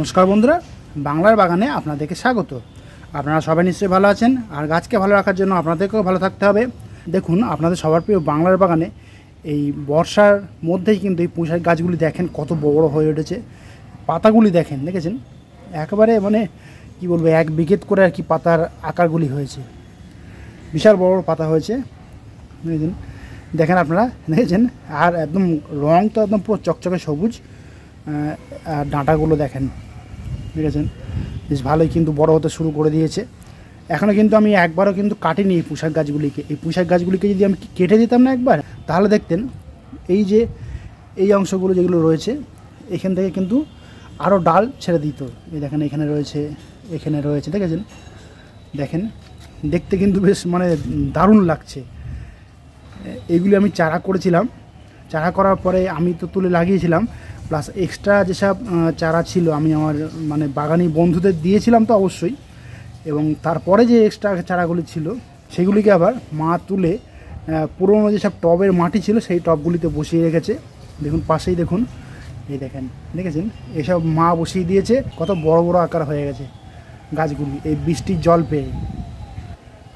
নমস্কার বন্ধুরা বাংলার বাগানে আপনাদেরকে স্বাগত আপনারা সবাই নিশ্চয়ই ভালো আছেন আর গাছকে ভালো রাখার জন্য আপনাদেরকেও ভালো থাকতে হবে দেখুন আপনাদের সবার প্রিয় বাংলার বাগানে এই বর্ষার মধ্যেই কিন্তু এই পুঁশাক গাছগুলি দেখেন কত বড় হয়ে উঠেছে পাতাগুলি দেখেন দেখেছেন একবারে মানে কি বলবো এক বিঘেত করে আর কি পাতার আকারগুলি হয়েছে বিশাল বড় বড় পাতা হয়েছে দেখেছেন দেখেন আপনারা দেখেছেন আর একদম রং তো একদম পুরো চকচকে সবুজ আর ডাঁটাগুলো দেখেন বেড়েছেন বেশ ভালোই কিন্তু বড় হতে শুরু করে দিয়েছে এখনও কিন্তু আমি একবারও কিন্তু কাটিনি এই পোশাক গাছগুলিকে এই পোশাক গাছগুলিকে যদি আমি কেটে দিতাম না একবার তাহলে দেখতেন এই যে এই অংশগুলো যেগুলো রয়েছে এখান থেকে কিন্তু আরও ডাল ছেড়ে দিত এই দেখেন এখানে রয়েছে এখানে রয়েছে দেখেছেন দেখেন দেখতে কিন্তু বেশ মানে দারুণ লাগছে এগুলি আমি চারা করেছিলাম চারা করার পরে আমি তো তুলে লাগিয়েছিলাম প্লাস এক্সট্রা যেসব চারা ছিল আমি আমার মানে বাগানি বন্ধুদের দিয়েছিলাম তো অবশ্যই এবং তারপরে যে এক্সট্রা চারাগুলি ছিল সেগুলিকে আবার মা তুলে পুরনো যেসব টবের মাটি ছিল সেই টবগুলিতে বসিয়ে রেখেছে দেখুন পাশেই দেখুন এই দেখেন দেখেছেন এসব মা বসিয়ে দিয়েছে কত বড় বড় আকার হয়ে গেছে গাছগুলি এই বৃষ্টির জল পেয়ে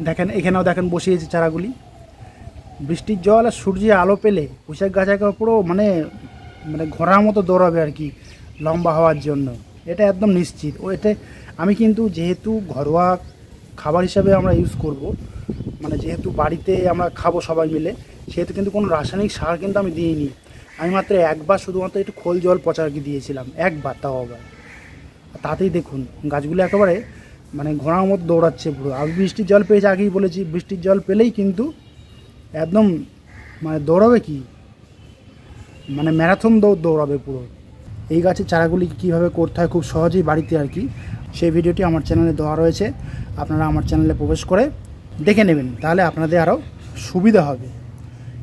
দেখেন এখানেও দেখেন বসিয়েছে চারাগুলি বৃষ্টির জল আর সূর্যের আলো পেলে পোশাক গাছের পুরো মানে মানে ঘোড়ার মতো দৌড়াবে আর কি লম্বা হওয়ার জন্য এটা একদম নিশ্চিত ও এতে আমি কিন্তু যেহেতু ঘরোয়া খাবার হিসাবে আমরা ইউজ করব মানে যেহেতু বাড়িতে আমরা খাবো সবাই মিলে সেহেতু কিন্তু কোনো রাসায়নিক সার কিন্তু আমি দিইনি আমি মাত্র একবার শুধুমাত্র একটু খোল জল কি দিয়েছিলাম একবার তাও আবার তাতেই দেখুন গাছগুলো একেবারে মানে ঘোড়ার মতো দৌড়াচ্ছে পুরো আমি বৃষ্টির জল পেয়েছি আগেই বলেছি বৃষ্টির জল পেলেই কিন্তু একদম মানে দৌড়াবে কি মানে ম্যারাথন দৌড় দৌড়াবে পুরো এই গাছের চারাগুলি কিভাবে করতে হয় খুব সহজেই বাড়িতে আর কি সেই ভিডিওটি আমার চ্যানেলে দেওয়া রয়েছে আপনারা আমার চ্যানেলে প্রবেশ করে দেখে নেবেন তাহলে আপনাদের আরও সুবিধা হবে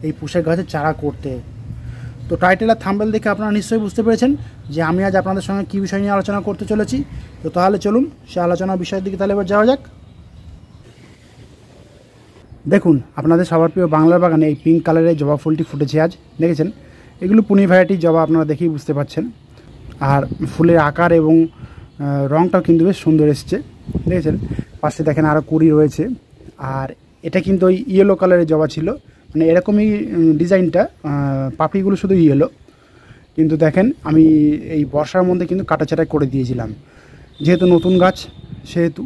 এই পুষের গাছের চারা করতে তো টাইটেল আর থাম্বেল দেখে আপনারা নিশ্চয়ই বুঝতে পেরেছেন যে আমি আজ আপনাদের সঙ্গে কী বিষয় নিয়ে আলোচনা করতে চলেছি তো তাহলে চলুন সে আলোচনা বিষয়ের দিকে তাহলে এবার যাওয়া যাক দেখুন আপনাদের সবার প্রিয় বাংলার বাগানে এই পিঙ্ক কালারের জবা ফুলটি ফুটেছে আজ দেখেছেন এগুলো পুনি ভ্যারাইটির জবা আপনারা দেখেই বুঝতে পারছেন আর ফুলের আকার এবং রঙটাও কিন্তু বেশ সুন্দর এসছে দেখেছেন পাশে দেখেন আরও কুড়ি রয়েছে আর এটা কিন্তু ওই ইয়েলো কালারের জবা ছিল মানে এরকমই ডিজাইনটা পাপড়িগুলো শুধু ইয়েলো কিন্তু দেখেন আমি এই বর্ষার মধ্যে কিন্তু কাটাছাটা করে দিয়েছিলাম যেহেতু নতুন গাছ সেহেতু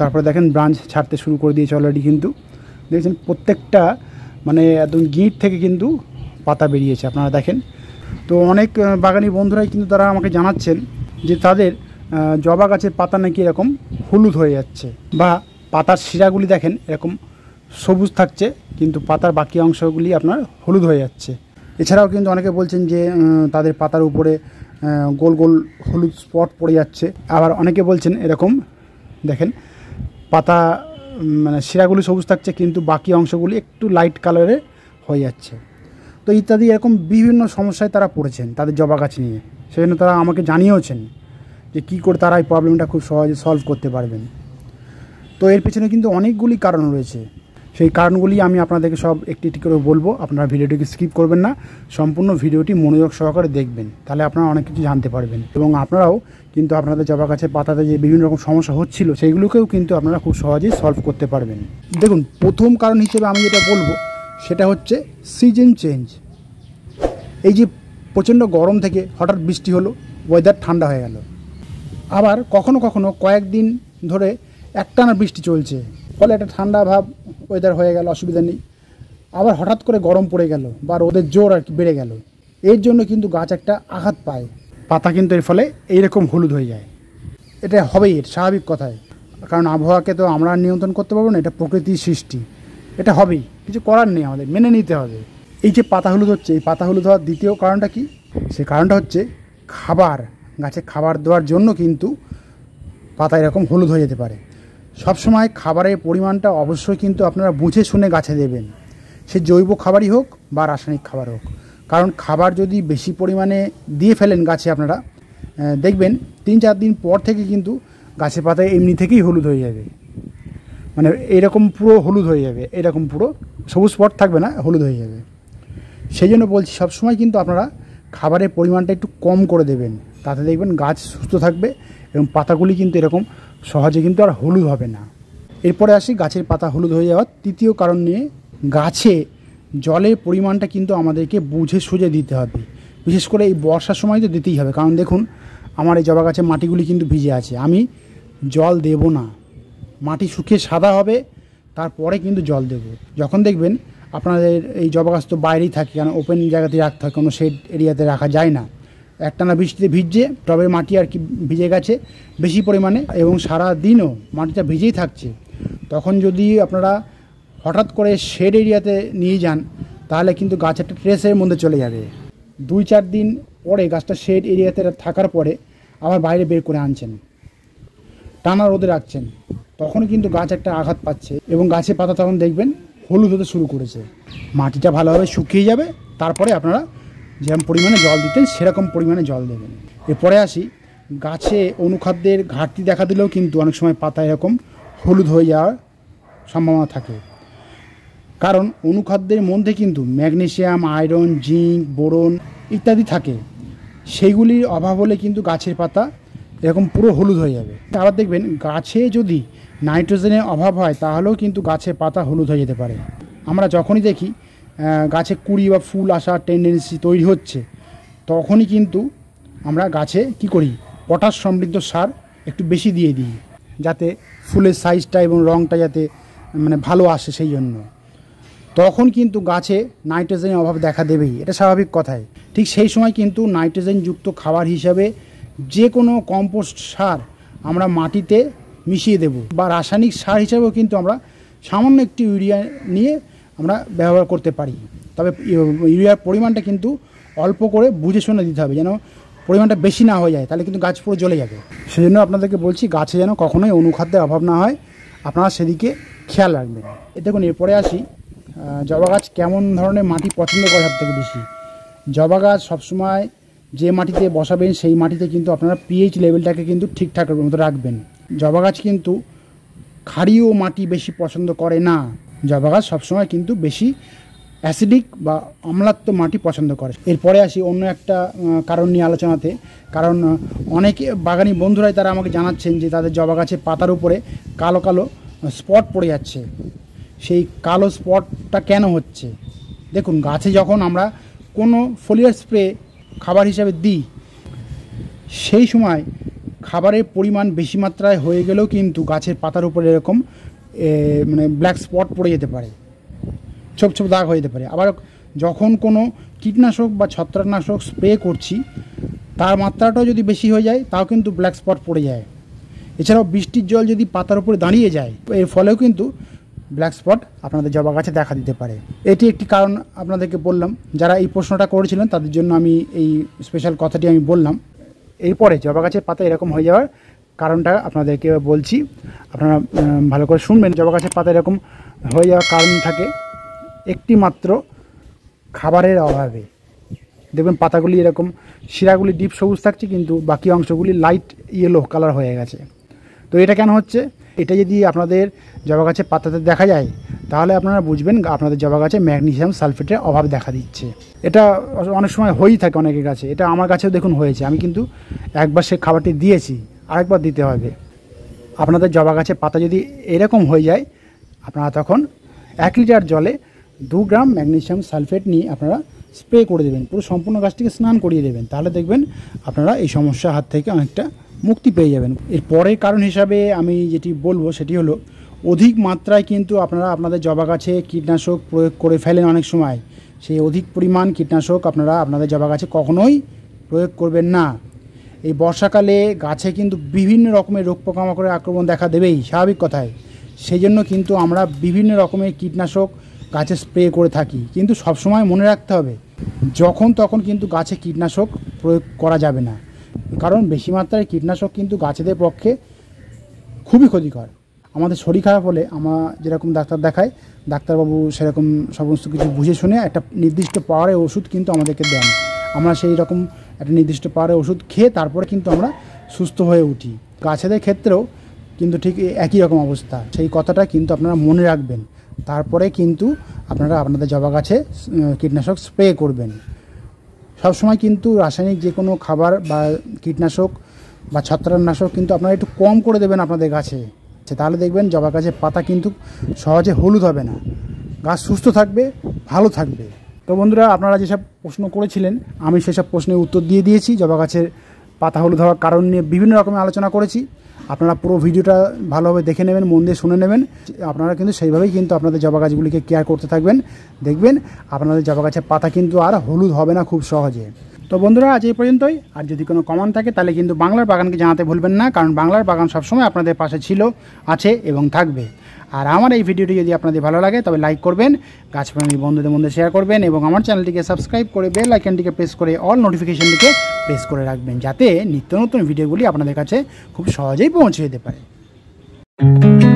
তারপরে দেখেন ব্রাঞ্চ ছাড়তে শুরু করে দিয়েছে অলরেডি কিন্তু দেখছেন প্রত্যেকটা মানে একদম গিঁট থেকে কিন্তু পাতা বেরিয়েছে আপনারা দেখেন তো অনেক বাগানি বন্ধুরাই কিন্তু তারা আমাকে জানাচ্ছেন যে তাদের জবা গাছের পাতা নাকি এরকম হলুদ হয়ে যাচ্ছে বা পাতার শিরাগুলি দেখেন এরকম সবুজ থাকছে কিন্তু পাতার বাকি অংশগুলি আপনার হলুদ হয়ে যাচ্ছে এছাড়াও কিন্তু অনেকে বলছেন যে তাদের পাতার উপরে গোল গোল হলুদ স্পট পড়ে যাচ্ছে আবার অনেকে বলছেন এরকম দেখেন পাতা মানে শিরাগুলি সবুজ থাকছে কিন্তু বাকি অংশগুলি একটু লাইট কালারে হয়ে যাচ্ছে তো ইত্যাদি এরকম বিভিন্ন সমস্যায় তারা পড়েছেন তাদের জবা গাছ নিয়ে সেই জন্য তারা আমাকে জানিয়েওছেন যে কী করে তারা এই প্রবলেমটা খুব সহজে সলভ করতে পারবেন তো এর পেছনে কিন্তু অনেকগুলি কারণ রয়েছে সেই কারণগুলি আমি আপনাদেরকে সব একটি একটি করে বলবো আপনারা ভিডিওটিকে স্কিপ করবেন না সম্পূর্ণ ভিডিওটি মনোযোগ সহকারে দেখবেন তাহলে আপনারা অনেক কিছু জানতে পারবেন এবং আপনারাও কিন্তু আপনাদের জবা গাছের পাতাতে যে বিভিন্ন রকম সমস্যা হচ্ছিল সেইগুলোকেও কিন্তু আপনারা খুব সহজেই সলভ করতে পারবেন দেখুন প্রথম কারণ হিসেবে আমি যেটা বলবো সেটা হচ্ছে সিজন চেঞ্জ এই যে প্রচণ্ড গরম থেকে হঠাৎ বৃষ্টি হলো ওয়েদার ঠান্ডা হয়ে গেল আবার কখনো কখনো কয়েকদিন ধরে একটানা বৃষ্টি চলছে ফলে একটা ঠান্ডা ভাব ওয়েদার হয়ে গেল অসুবিধা নেই আবার হঠাৎ করে গরম পড়ে গেল বা রোদের জোর আর কি বেড়ে গেল এর জন্য কিন্তু গাছ একটা আঘাত পায় পাতা কিন্তু এর ফলে এইরকম হলুদ হয়ে যায় এটা হবেই এর স্বাভাবিক কথায় কারণ আবহাওয়াকে তো আমরা নিয়ন্ত্রণ করতে পারবো না এটা প্রকৃতির সৃষ্টি এটা হবেই কিছু করার নেই আমাদের মেনে নিতে হবে এই যে পাতা হলুদ হচ্ছে এই পাতা হলুদ হওয়ার দ্বিতীয় কারণটা কি সে কারণটা হচ্ছে খাবার গাছে খাবার দেওয়ার জন্য কিন্তু পাতা এরকম হলুদ হয়ে যেতে পারে সবসময় খাবারের পরিমাণটা অবশ্যই কিন্তু আপনারা বুঝে শুনে গাছে দেবেন সে জৈব খাবারই হোক বা রাসায়নিক খাবার হোক কারণ খাবার যদি বেশি পরিমাণে দিয়ে ফেলেন গাছে আপনারা দেখবেন তিন চার দিন পর থেকে কিন্তু গাছের পাতায় এমনি থেকেই হলুদ হয়ে যাবে মানে এরকম পুরো হলুদ হয়ে যাবে এরকম পুরো সবুজ স্পট থাকবে না হলুদ হয়ে যাবে সেই জন্য বলছি সবসময় কিন্তু আপনারা খাবারের পরিমাণটা একটু কম করে দেবেন তাতে দেখবেন গাছ সুস্থ থাকবে এবং পাতাগুলি কিন্তু এরকম সহজে কিন্তু আর হলুদ হবে না এরপরে আসি গাছের পাতা হলুদ হয়ে যাওয়ার তৃতীয় কারণ নিয়ে গাছে জলের পরিমাণটা কিন্তু আমাদেরকে বুঝে সুঝে দিতে হবে বিশেষ করে এই বর্ষার সময় তো দিতেই হবে কারণ দেখুন আমার এই জবা গাছের মাটিগুলি কিন্তু ভিজে আছে আমি জল দেব না মাটি শুকিয়ে সাদা হবে তারপরে কিন্তু জল দেব যখন দেখবেন আপনাদের এই জবা গাছ তো বাইরেই থাকে কারণ ওপেন জায়গাতে রাখতে হয় কোনো শেড এরিয়াতে রাখা যায় না একটানা বৃষ্টিতে ভিজছে টবের মাটি আর কি ভিজে গেছে বেশি পরিমাণে এবং সারা দিনও মাটিটা ভিজেই থাকছে তখন যদি আপনারা হঠাৎ করে শেড এরিয়াতে নিয়ে যান তাহলে কিন্তু গাছ একটা ট্রেসের মধ্যে চলে যাবে দুই চার দিন পরে গাছটা শেড এরিয়াতে থাকার পরে আবার বাইরে বের করে আনছেন টানা রোদে রাখছেন তখন কিন্তু গাছ একটা আঘাত পাচ্ছে এবং গাছের পাতা তখন দেখবেন হলুদ হতে শুরু করেছে মাটিটা ভালোভাবে শুকিয়ে যাবে তারপরে আপনারা যেরকম পরিমাণে জল দিতেন সেরকম পরিমাণে জল দেবেন এরপরে আসি গাছে অনুখাদ্যের ঘাটতি দেখা দিলেও কিন্তু অনেক সময় পাতা এরকম হলুদ হয়ে যাওয়ার সম্ভাবনা থাকে কারণ অনুখাদ্যের মধ্যে কিন্তু ম্যাগনেশিয়াম আয়রন জিঙ্ক বোরন ইত্যাদি থাকে সেইগুলির অভাব হলে কিন্তু গাছের পাতা এরকম পুরো হলুদ হয়ে যাবে আবার দেখবেন গাছে যদি নাইট্রোজেনের অভাব হয় তাহলেও কিন্তু গাছের পাতা হলুদ হয়ে যেতে পারে আমরা যখনই দেখি গাছে কুড়ি বা ফুল আসার টেন্ডেন্সি তৈরি হচ্ছে তখনই কিন্তু আমরা গাছে কি করি পটাশ সমৃদ্ধ সার একটু বেশি দিয়ে দিই যাতে ফুলের সাইজটা এবং রঙটা যাতে মানে ভালো আসে সেই জন্য তখন কিন্তু গাছে নাইট্রোজেনের অভাব দেখা দেবেই এটা স্বাভাবিক কথাই ঠিক সেই সময় কিন্তু নাইট্রোজেনযুক্ত খাবার হিসাবে যে কোনো কম্পোস্ট সার আমরা মাটিতে মিশিয়ে দেব বা রাসায়নিক সার হিসাবেও কিন্তু আমরা সামান্য একটি ইউরিয়া নিয়ে আমরা ব্যবহার করতে পারি তবে ইউরিয়ার পরিমাণটা কিন্তু অল্প করে বুঝে শুনে দিতে হবে যেন পরিমাণটা বেশি না হয়ে যায় তাহলে কিন্তু গাছ পুরো জ্বলে যাবে সেই জন্য আপনাদেরকে বলছি গাছে যেন কখনোই অনুখাদ্যের অভাব না হয় আপনারা সেদিকে খেয়াল রাখবেন এ দেখুন এরপরে আসি জবা গাছ কেমন ধরনের মাটি পছন্দ করে সব থেকে বেশি জবা গাছ সবসময় যে মাটিতে বসাবেন সেই মাটিতে কিন্তু আপনারা পিএইচ লেভেলটাকে কিন্তু ঠিকঠাক মতো রাখবেন জবা গাছ কিন্তু ক্ষারীয় মাটি বেশি পছন্দ করে না জবা গাছ সবসময় কিন্তু বেশি অ্যাসিডিক বা অম্লাত্ম মাটি পছন্দ করে এরপরে আসি অন্য একটা কারণ নিয়ে আলোচনাতে কারণ অনেকে বাগানি বন্ধুরাই তারা আমাকে জানাচ্ছেন যে তাদের জবা গাছের পাতার উপরে কালো কালো স্পট পড়ে যাচ্ছে সেই কালো স্পটটা কেন হচ্ছে দেখুন গাছে যখন আমরা কোনো ফলিয়ার স্প্রে খাবার হিসাবে দিই সেই সময় খাবারের পরিমাণ বেশি মাত্রায় হয়ে গেলেও কিন্তু গাছের পাতার উপরে এরকম মানে ব্ল্যাক স্পট পড়ে যেতে পারে ছোপ ছোপ দাগ হয়ে যেতে পারে আবার যখন কোনো কীটনাশক বা ছত্রাকনাশক স্প্রে করছি তার মাত্রাটাও যদি বেশি হয়ে যায় তাও কিন্তু ব্ল্যাক স্পট পড়ে যায় এছাড়াও বৃষ্টির জল যদি পাতার উপরে দাঁড়িয়ে যায় এর ফলেও কিন্তু ব্ল্যাক স্পট আপনাদের জবা গাছে দেখা দিতে পারে এটি একটি কারণ আপনাদেরকে বললাম যারা এই প্রশ্নটা করেছিলেন তাদের জন্য আমি এই স্পেশাল কথাটি আমি বললাম এরপরে জবা গাছের পাতা এরকম হয়ে যাওয়ার কারণটা আপনাদেরকে বলছি আপনারা ভালো করে শুনবেন জবা গাছের পাতা এরকম হয়ে যাওয়ার কারণ থাকে একটি মাত্র খাবারের অভাবে দেখবেন পাতাগুলি এরকম শিরাগুলি ডিপ সবুজ থাকছে কিন্তু বাকি অংশগুলি লাইট ইয়েলো কালার হয়ে গেছে তো এটা কেন হচ্ছে এটা যদি আপনাদের জবা গাছের পাতাতে দেখা যায় তাহলে আপনারা বুঝবেন আপনাদের জবা গাছে ম্যাগনেশিয়াম সালফেটের অভাব দেখা দিচ্ছে এটা অনেক সময় হয়েই থাকে অনেকের কাছে এটা আমার কাছেও দেখুন হয়েছে আমি কিন্তু একবার সে খাবারটি দিয়েছি আরেকবার দিতে হবে আপনাদের জবা গাছের পাতা যদি এরকম হয়ে যায় আপনারা তখন এক লিটার জলে দু গ্রাম ম্যাগনেশিয়াম সালফেট নিয়ে আপনারা স্প্রে করে দেবেন পুরো সম্পূর্ণ গাছটিকে স্নান করিয়ে দেবেন তাহলে দেখবেন আপনারা এই সমস্যা হাত থেকে অনেকটা মুক্তি পেয়ে যাবেন এর পরের কারণ হিসাবে আমি যেটি বলবো সেটি হলো অধিক মাত্রায় কিন্তু আপনারা আপনাদের জবা গাছে কীটনাশক প্রয়োগ করে ফেলেন অনেক সময় সেই অধিক পরিমাণ কীটনাশক আপনারা আপনাদের জবা গাছে কখনোই প্রয়োগ করবেন না এই বর্ষাকালে গাছে কিন্তু বিভিন্ন রকমের রোগ পোকামাকড়ের আক্রমণ দেখা দেবেই স্বাভাবিক কথায় সেই জন্য কিন্তু আমরা বিভিন্ন রকমের কীটনাশক গাছে স্প্রে করে থাকি কিন্তু সবসময় মনে রাখতে হবে যখন তখন কিন্তু গাছে কীটনাশক প্রয়োগ করা যাবে না কারণ বেশি মাত্রায় কীটনাশক কিন্তু গাছেদের পক্ষে খুবই ক্ষতিকর আমাদের শরীর খারাপ হলে আমার যেরকম ডাক্তার দেখায় ডাক্তারবাবু সেরকম সমস্ত কিছু বুঝে শুনে একটা নির্দিষ্ট পাওয়ারে ওষুধ কিন্তু আমাদেরকে দেন আমরা সেই রকম একটা নির্দিষ্ট পারে ওষুধ খেয়ে তারপরে কিন্তু আমরা সুস্থ হয়ে উঠি গাছেদের ক্ষেত্রেও কিন্তু ঠিক একই রকম অবস্থা সেই কথাটা কিন্তু আপনারা মনে রাখবেন তারপরে কিন্তু আপনারা আপনাদের জবা গাছে কীটনাশক স্প্রে করবেন সবসময় কিন্তু রাসায়নিক যে কোনো খাবার বা কীটনাশক বা ছত্রাকনাশক কিন্তু আপনারা একটু কম করে দেবেন আপনাদের গাছে তাহলে দেখবেন জবা গাছের পাতা কিন্তু সহজে হলুদ হবে না গাছ সুস্থ থাকবে ভালো থাকবে তো বন্ধুরা আপনারা যেসব প্রশ্ন করেছিলেন আমি সেসব প্রশ্নের উত্তর দিয়ে দিয়েছি জবা গাছের পাতা হলুদ হওয়ার কারণ নিয়ে বিভিন্ন রকমের আলোচনা করেছি আপনারা পুরো ভিডিওটা ভালোভাবে দেখে নেবেন মন দিয়ে শুনে নেবেন আপনারা কিন্তু সেইভাবেই কিন্তু আপনাদের জবা গাছগুলিকে কেয়ার করতে থাকবেন দেখবেন আপনাদের জবা গাছের পাতা কিন্তু আর হলুদ হবে না খুব সহজে তো বন্ধুরা আজ এই পর্যন্তই আর যদি কোনো কমান থাকে তাহলে কিন্তু বাংলার বাগানকে জানাতে ভুলবেন না কারণ বাংলার বাগান সবসময় আপনাদের পাশে ছিল আছে এবং থাকবে আর আমার এই ভিডিওটি যদি আপনাদের ভালো লাগে তবে লাইক করবেন গাছপ্রেমী বন্ধুদের মধ্যে শেয়ার করবেন এবং আমার চ্যানেলটিকে সাবস্ক্রাইব করে বেল আইকনটিকে প্রেস করে অল নোটিফিকেশানটিকে প্রেস করে রাখবেন যাতে নিত্য নতুন ভিডিওগুলি আপনাদের কাছে খুব সহজেই পৌঁছে যেতে পারে